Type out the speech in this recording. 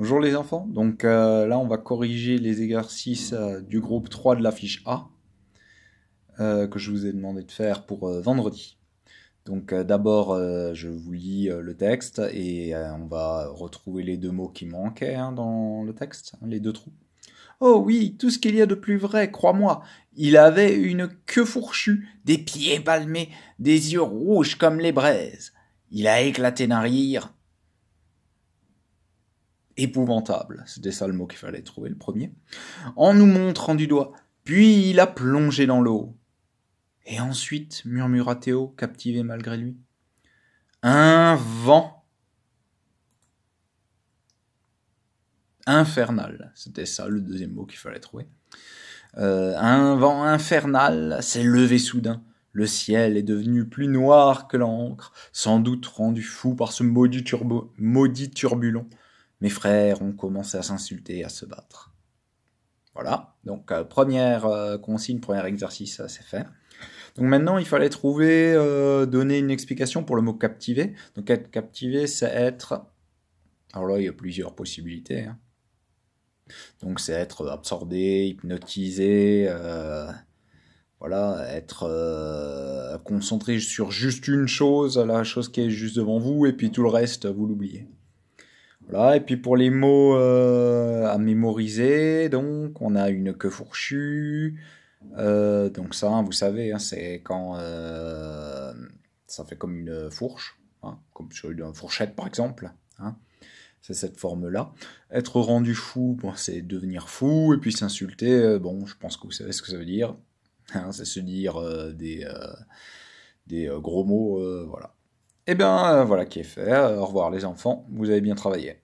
Bonjour les enfants, donc euh, là on va corriger les exercices euh, du groupe 3 de la fiche A euh, que je vous ai demandé de faire pour vendredi. Donc d'abord je vous lis le texte et on va retrouver les deux mots qui manquaient hein, dans le texte, hein, les deux trous. Oh oui, tout ce qu'il y a de plus vrai, crois-moi. Il avait une queue fourchue, des pieds palmés, des yeux rouges comme les braises. Il a éclaté d'un rire épouvantable, c'était ça le mot qu'il fallait trouver le premier, en nous montrant du doigt, puis il a plongé dans l'eau. Et ensuite, murmura Théo, captivé malgré lui, un vent infernal, c'était ça le deuxième mot qu'il fallait trouver. Euh, un vent infernal s'est levé soudain. Le ciel est devenu plus noir que l'encre, sans doute rendu fou par ce maudit, turbulent. » maudit mes frères ont commencé à s'insulter, à se battre. Voilà, donc euh, première euh, consigne, premier exercice, c'est fait. Donc maintenant, il fallait trouver, euh, donner une explication pour le mot captiver. Donc être captivé, c'est être... Alors là, il y a plusieurs possibilités. Hein. Donc c'est être absorbé, hypnotisé, voilà, être concentré sur juste une chose, la chose qui est juste devant vous, et puis tout le reste, vous l'oubliez. Voilà, et puis pour les mots euh, à mémoriser, donc on a une queue fourchue. Euh, donc ça, hein, vous savez, hein, c'est quand euh, ça fait comme une fourche, hein, comme sur une fourchette par exemple. c'est cette forme-là. Être rendu fou, c'est devenir fou, et puis s'insulter, bon, je pense que vous savez ce que ça veut dire. c'est se dire des, des gros mots, voilà. Eh bien, euh, voilà qui est fait. Euh, au revoir les enfants, vous avez bien travaillé.